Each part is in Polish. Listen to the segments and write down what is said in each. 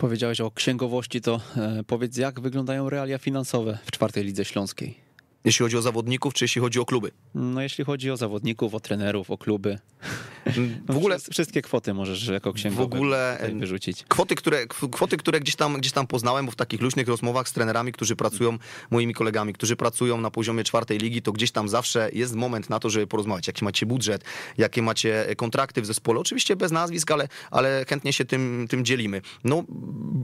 Powiedziałeś o księgowości, to e, powiedz, jak wyglądają realia finansowe w czwartej lidze śląskiej? Jeśli chodzi o zawodników, czy jeśli chodzi o kluby? No jeśli chodzi o zawodników, o trenerów, o kluby. w ogóle wszystkie kwoty możesz jako księgowy w ogóle e, wyrzucić. Kwoty, które, kwoty, które gdzieś, tam, gdzieś tam poznałem, bo w takich luźnych rozmowach z trenerami, którzy pracują, moimi kolegami, którzy pracują na poziomie czwartej ligi, to gdzieś tam zawsze jest moment na to, żeby porozmawiać, jaki macie budżet, jakie macie e, kontrakty w zespole. Oczywiście bez nazwisk, ale, ale chętnie się tym, tym dzielimy. No,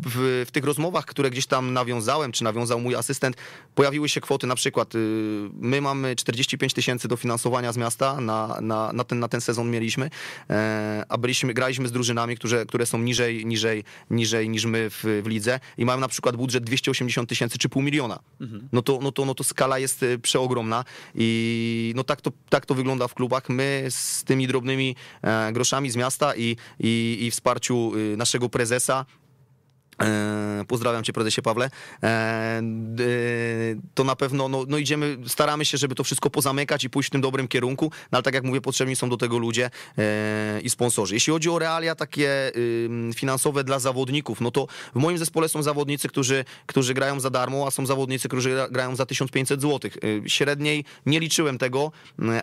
w, w tych rozmowach, które gdzieś tam nawiązałem, czy nawiązał mój asystent, pojawiły się kwoty na przykład y, Y, my mamy 45 tysięcy dofinansowania z miasta, na, na, na, ten, na ten sezon mieliśmy, e, a byliśmy, graliśmy z drużynami, które, które są niżej, niżej, niżej niż my w, w lidze i mają na przykład budżet 280 tysięcy czy pół miliona. Mhm. No, to, no, to, no to skala jest y, przeogromna i no tak to, tak to wygląda w klubach. My z tymi drobnymi e, groszami z miasta i, i, i wsparciu y, naszego prezesa E, pozdrawiam cię, prezesie Pawle. E, e, to na pewno, no, no, idziemy, staramy się, żeby to wszystko pozamykać i pójść w tym dobrym kierunku, no ale tak jak mówię, potrzebni są do tego ludzie i sponsorzy. Jeśli chodzi o realia takie finansowe dla zawodników, no to w moim zespole są zawodnicy, którzy, którzy grają za darmo, a są zawodnicy, którzy grają za 1500 zł. Y, średniej nie liczyłem tego,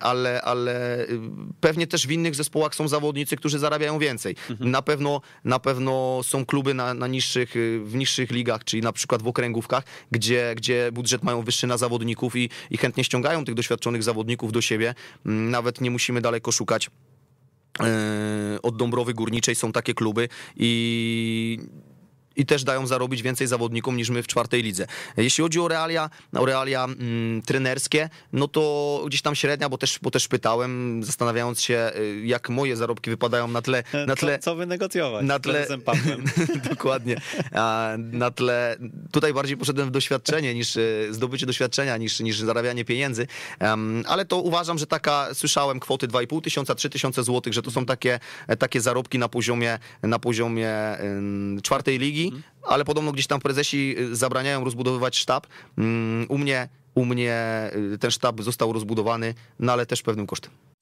ale, ale y, pewnie też w innych zespołach są zawodnicy, którzy zarabiają więcej. Mhm. Na pewno na pewno są kluby na, na niższych niższych, y, w niższych ligach, czyli na przykład w okręgówkach, gdzie, gdzie budżet mają wyższy na zawodników i, i chętnie ściągają tych doświadczonych zawodników do siebie. Mm, nawet nie musimy daleko szukać e, od Dąbrowy Górniczej są takie kluby i i też dają zarobić więcej zawodnikom niż my w czwartej lidze. Jeśli chodzi o realia, o realia mm, trenerskie, no to gdzieś tam średnia, bo też, bo też pytałem, zastanawiając się, y, jak moje zarobki wypadają na tle. Na tle co, co wynegocjować? Na tle, dokładnie. na tle. Tutaj bardziej poszedłem w doświadczenie niż y, zdobycie doświadczenia, niż, niż zarabianie pieniędzy. Um, ale to uważam, że taka słyszałem kwoty 2,5 tysiąca, 3 tysiące złotych, że to są takie, takie zarobki na poziomie, na poziomie um, czwartej ligi ale podobno gdzieś tam prezesi y, zabraniają rozbudowywać sztab. Mm, u mnie, u mnie y, ten sztab został rozbudowany, no ale też pewnym kosztem.